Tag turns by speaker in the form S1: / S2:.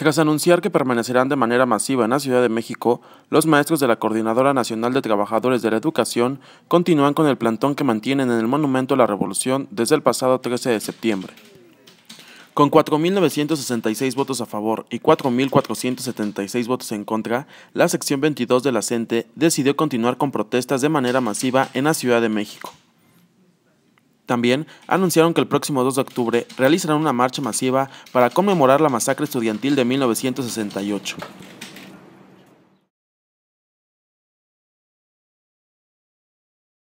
S1: Tras anunciar que permanecerán de manera masiva en la Ciudad de México, los maestros de la Coordinadora Nacional de Trabajadores de la Educación continúan con el plantón que mantienen en el Monumento a la Revolución desde el pasado 13 de septiembre. Con 4.966 votos a favor y 4.476 votos en contra, la sección 22 de la CENTE decidió continuar con protestas de manera masiva en la Ciudad de México. También anunciaron que el próximo 2 de octubre realizarán una marcha masiva para conmemorar la masacre estudiantil de 1968.